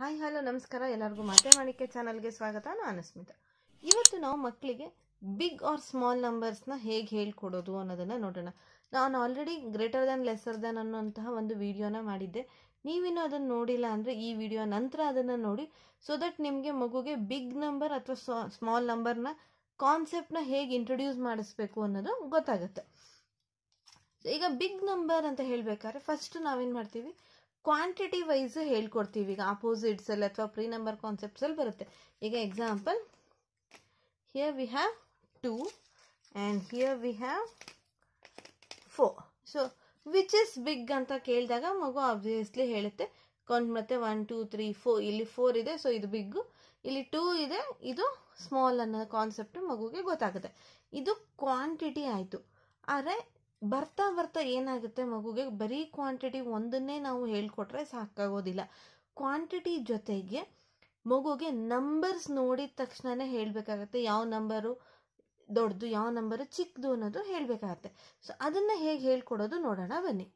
hi hello ನಮಸ್ಕಾರ ಎಲ್ಲರಿಗೂ ಮಾತೆ ಮಾಡಿಕೆ ಚಾನಲ್ಗೆ ಸ್ವಾಗತ ನಾನು ಸ್ಮಿತಾ ಇವತ್ತು ನಾವು ಮಕ್ಕಳಿಗೆ ಬಿಗ್ ಆರ್ ಸ್ಮಾಲ್ ನಂಬರ್ಸ್ನ ಹೇಗೆ ಹೇಳ್ಕೊಡೋದು ಅನ್ನೋದನ್ನು ನೋಡೋಣ ನಾನು already greater than lesser than ಅನ್ನೋಂತಹ ಒಂದು ವಿಡಿಯೋನ ಮಾಡಿದ್ದೆ ನೀವಿನ್ನೂ ಅದನ್ನು ನೋಡಿಲ್ಲ ಅಂದರೆ ಈ ವಿಡಿಯೋ ನಂತರ ಅದನ್ನು ನೋಡಿ ಸೊ ದಟ್ ನಿಮಗೆ ಮಗುಗೆ ಬಿಗ್ ನಂಬರ್ ಅಥವಾ ಸ್ಮಾಲ್ ನಂಬರ್ನ ಕಾನ್ಸೆಪ್ಟ್ನ ಹೇಗೆ ಇಂಟ್ರೊಡ್ಯೂಸ್ ಮಾಡಿಸ್ಬೇಕು ಅನ್ನೋದು ಗೊತ್ತಾಗುತ್ತೆ ಈಗ ಬಿಗ್ ನಂಬರ್ ಅಂತ ಹೇಳಬೇಕಾದ್ರೆ ಫಸ್ಟ್ ನಾವೇನು ಮಾಡ್ತೀವಿ ಕ್ವಾಂಟಿಟಿ ವೈಸ್ ಹೇಳ್ಕೊಡ್ತೀವಿ ಈಗ ಅಪೋಸಿಟ್ಸ್ ಅಲ್ಲಿ ಅಥವಾ ಪ್ರೀ ನಂಬರ್ ಕಾನ್ಸೆಪ್ಟ್ಸ್ ಅಲ್ಲಿ ಬರುತ್ತೆ ಈಗ example here we have two and here we have four so which is big ಅಂತ ಕೇಳಿದಾಗ ಮಗು ಆಬ್ವಿಯಸ್ಲಿ ಹೇಳುತ್ತೆ ಕೌಂಟ್ ಮತ್ತೆ ಒನ್ ಟೂ ತ್ರೀ ಫೋರ್ ಇಲ್ಲಿ ಫೋರ್ ಇದೆ ಸೊ ಇದು ಬಿಗ್ ಇಲ್ಲಿ ಟೂ ಇದೆ ಇದು ಸ್ಮಾಲ್ ಅನ್ನೋ ಕಾನ್ಸೆಪ್ಟ್ ಮಗುಗೆ ಗೊತ್ತಾಗುತ್ತೆ ಇದು ಕ್ವಾಂಟಿಟಿ ಆಯಿತು ಆದರೆ ಬರ್ತಾ ಬರ್ತಾ ಏನಾಗುತ್ತೆ ಮಗುಗೆ ಬರೀ ಕ್ವಾಂಟಿಟಿ ಒಂದನ್ನೇ ನಾವು ಹೇಳ್ಕೊಟ್ರೆ ಸಾಕಾಗೋದಿಲ್ಲ ಕ್ವಾಂಟಿಟಿ ಜೊತೆಗೆ ಮಗುಗೆ ನಂಬರ್ಸ್ ನೋಡಿದ ತಕ್ಷಣನೇ ಹೇಳಬೇಕಾಗತ್ತೆ ಯಾವ ನಂಬರು ದೊಡ್ಡದು ಯಾವ ನಂಬರು ಚಿಕ್ಕದು ಅನ್ನೋದು ಹೇಳಬೇಕಾಗತ್ತೆ ಸೊ ಅದನ್ನು ಹೇಗೆ ಹೇಳ್ಕೊಡೋದು ನೋಡೋಣ ಬನ್ನಿ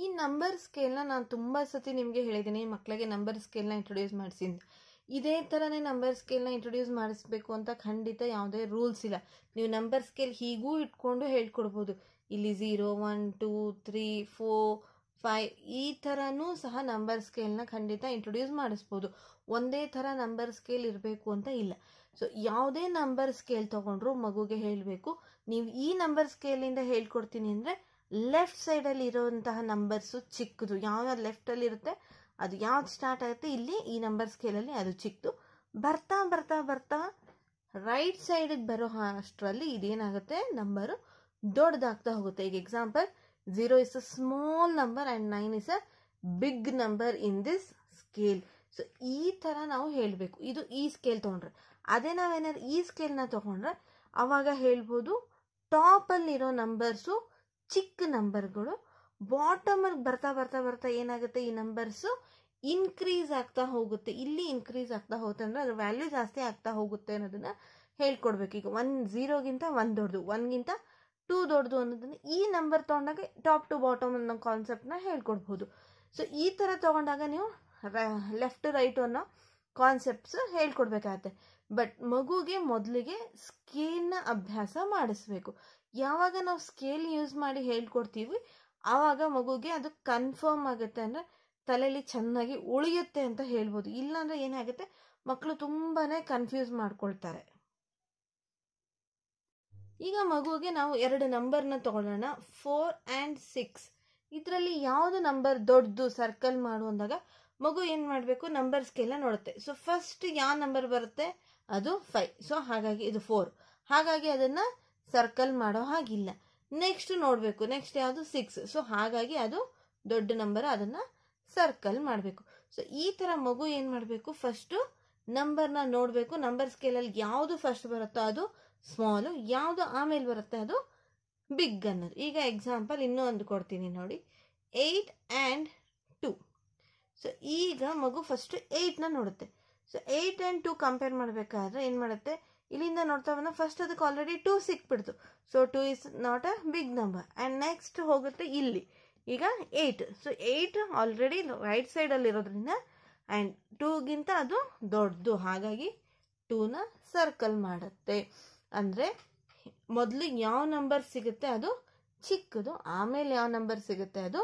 ಈ ನಂಬರ್ ಸ್ಕೇಲ್ನ ನಾನು ತುಂಬ ಸತಿ ನಿಮಗೆ ಹೇಳಿದ್ದೀನಿ ಮಕ್ಕಳಿಗೆ ನಂಬರ್ ಸ್ಕೇಲ್ನ ಇಂಟ್ರೊಡ್ಯೂಸ್ ಮಾಡಿಸಿದ್ದು ಇದೇ ಥರನೇ ನಂಬರ್ ಸ್ಕೇಲ್ನ ಇಂಟ್ರೊಡ್ಯೂಸ್ ಮಾಡಿಸ್ಬೇಕು ಅಂತ ಖಂಡಿತ ಯಾವುದೇ ರೂಲ್ಸ್ ಇಲ್ಲ ನೀವು ನಂಬರ್ ಸ್ಕೇಲ್ ಹೀಗೂ ಇಟ್ಕೊಂಡು ಹೇಳ್ಕೊಡ್ಬೋದು ಇಲ್ಲಿ zero one two three four five ಈ ಥರನೂ ಸಹ ನಂಬರ್ ಸ್ಕೇಲ್ನ ಖಂಡಿತ ಇಂಟ್ರೊಡ್ಯೂಸ್ ಮಾಡಿಸ್ಬೋದು ಒಂದೇ ಥರ ನಂಬರ್ ಸ್ಕೇಲ್ ಇರಬೇಕು ಅಂತ ಇಲ್ಲ ಸೊ ಯಾವುದೇ ನಂಬರ್ ಸ್ಕೇಲ್ ತೊಗೊಂಡ್ರು ಮಗುಗೆ ಹೇಳಬೇಕು ನೀವು ಈ ನಂಬರ್ ಸ್ಕೇಲಿಂದ ಹೇಳ್ಕೊಡ್ತೀನಿ ಅಂದರೆ ಲೆಫ್ಟ್ ಸೈಡಲ್ಲಿ ಇರೋವಂತಹ ನಂಬರ್ಸು ಚಿಕ್ಕದು ಯಾವ ಲೆಫ್ಟಲ್ಲಿ ಇರುತ್ತೆ ಅದು ಯಾವ್ದು ಸ್ಟಾರ್ಟ್ ಆಗುತ್ತೆ ಇಲ್ಲಿ ಈ ನಂಬರ್ ಸ್ಕೇಲಲ್ಲಿ ಅದು ಚಿಕ್ಕದು ಬರ್ತಾ ಬರ್ತಾ ಬರ್ತಾ ರೈಟ್ ಸೈಡಿಗೆ ಬರೋ ಅಷ್ಟರಲ್ಲಿ ಇದೇನಾಗುತ್ತೆ ನಂಬರು ದೊಡ್ಡದಾಗ್ತಾ ಹೋಗುತ್ತೆ ಈಗ example zero is a small number and nine is a big number in this scale so ಈ ಥರ ನಾವು ಹೇಳಬೇಕು ಇದು ಈ ಸ್ಕೇಲ್ ತೊಗೊಂಡ್ರೆ ಅದೇ ನಾವೇನಾದ್ರು ಈ ಸ್ಕೇಲ್ನ ತೊಗೊಂಡ್ರೆ ಅವಾಗ ಹೇಳ್ಬೋದು ಟಾಪಲ್ಲಿರೋ ನಂಬರ್ಸು ಚಿಕ್ಕ ನಂಬರ್ಗಳು ಬಾಟಮಲ್ಲಿ ಬರ್ತಾ ಬರ್ತಾ ಬರ್ತಾ ಏನಾಗುತ್ತೆ ಈ ನಂಬರ್ಸು ಇನ್ಕ್ರೀಸ್ ಆಗ್ತಾ ಹೋಗುತ್ತೆ ಇಲ್ಲಿ ಇನ್ಕ್ರೀಸ್ ಆಗ್ತಾ ಹೋಗುತ್ತೆ ಅಂದರೆ ಅದ್ರ ವ್ಯಾಲ್ಯೂ ಜಾಸ್ತಿ ಆಗ್ತಾ ಹೋಗುತ್ತೆ ಅನ್ನೋದನ್ನ ಹೇಳ್ಕೊಡ್ಬೇಕು ಈಗ ಒನ್ ಜೀರೋಗಿಂತ ಒನ್ ದೊಡ್ಡದು ಒನ್ಗಿಂತ ಟೂ ದೊಡ್ಡದು ಅನ್ನೋದನ್ನ ಈ ನಂಬರ್ ತಗೊಂಡಾಗ ಟಾಪ್ ಟು ಬಾಟಮ್ ಅನ್ನೋ ಕಾನ್ಸೆಪ್ಟನ್ನ ಹೇಳ್ಕೊಡ್ಬೋದು ಸೊ ಈ ಥರ ತಗೊಂಡಾಗ ನೀವು ಲೆಫ್ಟ್ ರೈಟ್ ಅನ್ನೋ ಕಾನ್ಸೆಪ್ಟ್ಸ್ ಹೇಳ್ಕೊಡ್ಬೇಕಾಗತ್ತೆ ಬಟ್ ಮಗುಗೆ ಮೊದಲಿಗೆ ಸ್ಕೇಲ್ನ ಅಭ್ಯಾಸ ಮಾಡಿಸ್ಬೇಕು ಯಾವಾಗ ನಾವು ಸ್ಕೇಲ್ ಯೂಸ್ ಮಾಡಿ ಹೇಳ್ಕೊಡ್ತೀವಿ ಆವಾಗ ಮಗುಗೆ ಅದು ಕನ್ಫರ್ಮ್ ಆಗುತ್ತೆ ಅಂದರೆ ತಲೆಯಲ್ಲಿ ಚೆನ್ನಾಗಿ ಉಳಿಯುತ್ತೆ ಅಂತ ಹೇಳ್ಬೋದು ಇಲ್ಲಾಂದರೆ ಏನಾಗುತ್ತೆ ಮಕ್ಕಳು ತುಂಬಾ ಕನ್ಫ್ಯೂಸ್ ಮಾಡ್ಕೊಳ್ತಾರೆ ಈಗ ಮಗುವಿಗೆ ನಾವು ಎರಡು ನಂಬರ್ನ ತಗೊಳ್ಳೋಣ ಫೋರ್ ಆ್ಯಂಡ್ ಸಿಕ್ಸ್ ಇದರಲ್ಲಿ ಯಾವುದು ನಂಬರ್ ದೊಡ್ಡದು ಸರ್ಕಲ್ ಮಾಡು ಅಂದಾಗ ಮಗು ಏನು ಮಾಡಬೇಕು ನಂಬರ್ಸ್ಗೆಲ್ಲ ನೋಡುತ್ತೆ ಸೊ ಫಸ್ಟ್ ಯಾವ ನಂಬರ್ ಬರುತ್ತೆ ಅದು ಫೈವ್ ಸೊ ಹಾಗಾಗಿ ಇದು ಫೋರ್ ಹಾಗಾಗಿ ಅದನ್ನು ಸರ್ಕಲ್ ಮಾಡೋ ಹಾಗಿಲ್ಲ ನೆಕ್ಸ್ಟ್ ನೋಡಬೇಕು ನೆಕ್ಸ್ಟ್ ಯಾವುದು ಸಿಕ್ಸ್ ಸೊ ಹಾಗಾಗಿ ಅದು ದೊಡ್ಡ ನಂಬರ್ ಅದನ್ನು ಸರ್ಕಲ್ ಮಾಡಬೇಕು ಸೊ ಈ ಥರ ಮಗು ಏನು ಮಾಡಬೇಕು ಫಸ್ಟು ನಂಬರ್ನ ನೋಡಬೇಕು ನಂಬರ್ ಸ್ಕೇಲಲ್ಲಿ ಯಾವುದು ಫಸ್ಟ್ ಬರುತ್ತೋ ಅದು ಸ್ಮಾಲು ಯಾವುದು ಆಮೇಲೆ ಬರುತ್ತೆ ಅದು ಬಿಗ್ ಅನ್ನೋದು ಈಗ ಎಕ್ಸಾಂಪಲ್ ಇನ್ನೂ ಒಂದು ಕೊಡ್ತೀನಿ ನೋಡಿ ಏಯ್ಟ್ ಆ್ಯಂಡ್ ಟು ಸೊ ಈಗ ಮಗು ಫಸ್ಟು ಏಯ್ಟ್ನ ನೋಡುತ್ತೆ so eight and two compare ಮಾಡಬೇಕಾದ್ರೆ ಏನು ಮಾಡುತ್ತೆ ಇಲ್ಲಿಂದ ನೋಡ್ತಾ ಫಸ್ಟ್ ಅದಕ್ಕೆ ಆಲ್ರೆಡಿ ಟೂ ಸಿಕ್ಬಿಡ್ತು so two is not a big number and next ಹೋಗುತ್ತೆ ಇಲ್ಲಿ ಈಗ eight so eight already right ಸೈಡಲ್ಲಿ ಇರೋದ್ರಿಂದ ಆ್ಯಂಡ್ ಟೂಗಿಂತ ಅದು ದೊಡ್ಡದು ಹಾಗಾಗಿ ಟೂನ ಸರ್ಕಲ್ ಮಾಡುತ್ತೆ ಅಂದರೆ ಮೊದಲು ಯಾವ ನಂಬರ್ ಸಿಗುತ್ತೆ ಅದು ಚಿಕ್ಕದು ಆಮೇಲೆ ಯಾವ ನಂಬರ್ ಸಿಗುತ್ತೆ ಅದು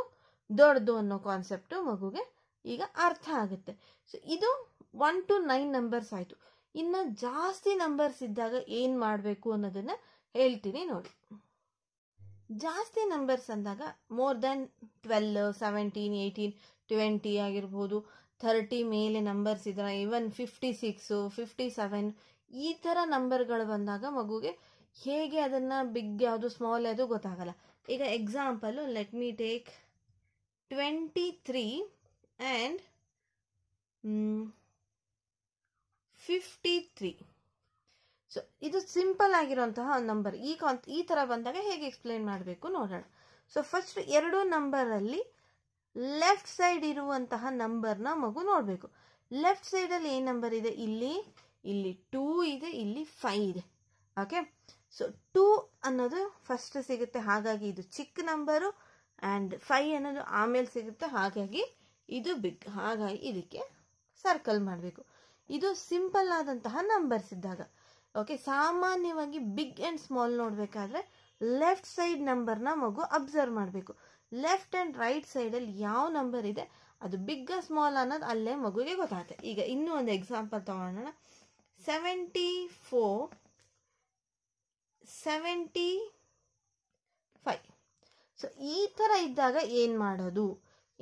ದೊಡ್ಡದು ಅನ್ನೋ ಕಾನ್ಸೆಪ್ಟು ಮಗುಗೆ ಈಗ ಅರ್ಥ ಆಗುತ್ತೆ ಸೊ ಇದು ಒನ್ ಟು ನೈನ್ ನಂಬರ್ಸ್ ಆಯಿತು ಇನ್ನು ಜಾಸ್ತಿ ನಂಬರ್ಸ್ ಇದ್ದಾಗ ಏನು ಮಾಡಬೇಕು ಅನ್ನೋದನ್ನು ಹೇಳ್ತೀನಿ ನೋಡಿ ಜಾಸ್ತಿ ನಂಬರ್ಸ್ ಅಂದಾಗ more than twelve seventeen eighteen twenty ಆಗಿರ್ಬೋದು ಥರ್ಟಿ ಮೇಲೆ ನಂಬರ್ಸ್ ಇದ್ರ even fifty six fifty seven ಈ ಥರ ನಂಬರ್ಗಳು ಬಂದಾಗ ಮಗುಗೆ ಹೇಗೆ ಅದನ್ನು ಬಿಗ್ ಯಾವುದು ಸ್ಮಾಲ್ ಯಾವುದು ಗೊತ್ತಾಗಲ್ಲ ಈಗ example let me take twenty three and fifty three so ಇದು ಸಿಂಪಲ್ ಆಗಿರುವಂತಹ ನಂಬರ್ ಈ ಕಾನ್ ಈ ಥರ ಬಂದಾಗ ಹೇಗೆ ಎಕ್ಸ್ಪ್ಲೇನ್ ಮಾಡಬೇಕು ನೋಡೋಣ ಸೊ ಫಸ್ಟ್ ಎರಡು ನಂಬರಲ್ಲಿ ಲೆಫ್ಟ್ ಸೈಡ್ ಇರುವಂತಹ ನಂಬರ್ನ ಮಗು ನೋಡಬೇಕು ಲೆಫ್ಟ್ ಸೈಡಲ್ಲಿ ಏನು ನಂಬರ್ ಇದೆ ಇಲ್ಲಿ ಇಲ್ಲಿ ಟೂ ಇದೆ ಇಲ್ಲಿ ಫೈ ಇದೆ ಓಕೆ ಸೊ ಟೂ ಅನ್ನೋದು ಫಸ್ಟ್ ಸಿಗುತ್ತೆ ಹಾಗಾಗಿ ಇದು ಚಿಕ್ಕ ನಂಬರು ಆ್ಯಂಡ್ ಫೈ ಅನ್ನೋದು ಆಮೇಲೆ ಸಿಗುತ್ತೆ ಹಾಗಾಗಿ ಇದು ಬಿಗ್ ಹಾಗಾಗಿ ಇದಕ್ಕೆ ಸರ್ಕಲ್ ಮಾಡಬೇಕು ಇದು ಸಿಂಪಲ್ ಆದಂತಹ ನಂಬರ್ಸ್ ಇದ್ದಾಗ ಓಕೆ ಸಾಮಾನ್ಯವಾಗಿ ಬಿಗ್ ಆ್ಯಂಡ್ ಸ್ಮಾಲ್ ನೋಡಬೇಕಾದ್ರೆ ಲೆಫ್ಟ್ ಸೈಡ್ ನಂಬರ್ನ ಮಗು ಅಬ್ಸರ್ವ್ ಮಾಡಬೇಕು ಲೆಫ್ಟ್ ಆ್ಯಂಡ್ ರೈಟ್ ಸೈಡಲ್ಲಿ ಯಾವ ನಂಬರ್ ಇದೆ ಅದು ಬಿಗ್ ಸ್ಮಾಲ್ ಅನ್ನೋದು ಅಲ್ಲೇ ಮಗುಗೆ ಗೊತ್ತಾಗುತ್ತೆ ಈಗ ಇನ್ನೂ ಒಂದು ಎಕ್ಸಾಂಪಲ್ ತಗೊಳ್ಳೋಣ seventy four seventy five so ಈ ಥರ ಇದ್ದಾಗ ಏನು ಮಾಡೋದು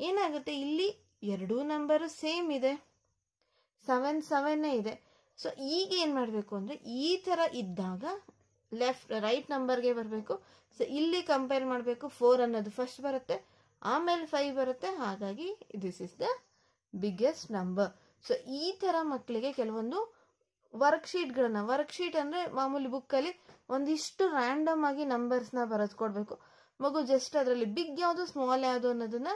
ಏನಾಗುತ್ತೆ ಇಲ್ಲಿ ಎರಡೂ ನಂಬರು ಸೇಮ್ ಇದೆ ಸೆವೆನ್ ಸೆವೆನ್ನೇ ಇದೆ ಸೊ ಈಗ ಏನು ಮಾಡಬೇಕು ಅಂದರೆ ಈ ಥರ ಇದ್ದಾಗ ಲೆಫ್ಟ್ ರೈಟ್ ನಂಬರ್ಗೆ ಬರಬೇಕು ಸೊ ಇಲ್ಲಿ ಕಂಪೇರ್ ಮಾಡಬೇಕು ಫೋರ್ ಅನ್ನೋದು ಫಸ್ಟ್ ಬರುತ್ತೆ ಆಮೇಲೆ ಫೈವ್ ಬರುತ್ತೆ ಹಾಗಾಗಿ this is the biggest number so ಈ ಥರ ಮಕ್ಕಳಿಗೆ ಕೆಲವೊಂದು ವರ್ಕ್ಶೀಟ್ಗಳನ್ನು ವರ್ಕ್ಶೀಟ್ ಅಂದರೆ ಮಾಮೂಲಿ ಬುಕ್ಕಲ್ಲಿ ಒಂದಿಷ್ಟು ರ್ಯಾಂಡಮ್ ಆಗಿ ನಂಬರ್ಸ್ನ ಬರೆದು ಕೊಡಬೇಕು ಮಗು ಜಸ್ಟ್ ಅದರಲ್ಲಿ ಬಿಗ್ ಯಾವುದು ಸ್ಮಾಲ್ ಯಾವುದು ಅನ್ನೋದನ್ನ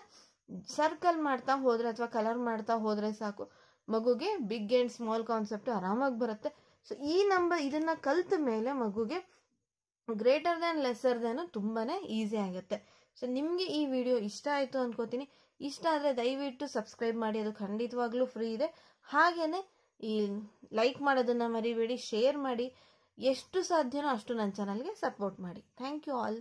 ಸರ್ಕಲ್ ಮಾಡ್ತಾ ಹೋದರೆ ಅಥವಾ ಕಲರ್ ಮಾಡ್ತಾ ಹೋದರೆ ಸಾಕು ಮಗುಗೆ ಬಿಗ್ ಆ್ಯಂಡ್ ಸ್ಮಾಲ್ ಕಾನ್ಸೆಪ್ಟ್ ಆರಾಮಾಗಿ ಬರುತ್ತೆ ಸೊ ಈ ನಂಬರ್ ಇದನ್ನು ಕಲ್ತ ಮೇಲೆ ಮಗುಗೆ ಗ್ರೇಟರ್ ದ್ಯಾನ್ ಲೆಸರ್ ದ್ಯಾನು ತುಂಬಾ ಈಸಿ ಆಗುತ್ತೆ ಸೊ ನಿಮಗೆ ಈ ವಿಡಿಯೋ ಇಷ್ಟ ಆಯಿತು ಅನ್ಕೋತೀನಿ ಇಷ್ಟ ಆದರೆ ದಯವಿಟ್ಟು ಸಬ್ಸ್ಕ್ರೈಬ್ ಮಾಡಿ ಅದು ಖಂಡಿತವಾಗ್ಲೂ ಫ್ರೀ ಇದೆ ಹಾಗೆಯೇ ಈ ಲೈಕ್ ಮಾಡೋದನ್ನು ಮರಿಬೇಡಿ ಶೇರ್ ಮಾಡಿ ಎಷ್ಟು ಸಾಧ್ಯನೋ ಅಷ್ಟು ನನ್ನ ಚಾನಲ್ಗೆ ಸಪೋರ್ಟ್ ಮಾಡಿ ಥ್ಯಾಂಕ್ ಯು ಆಲ್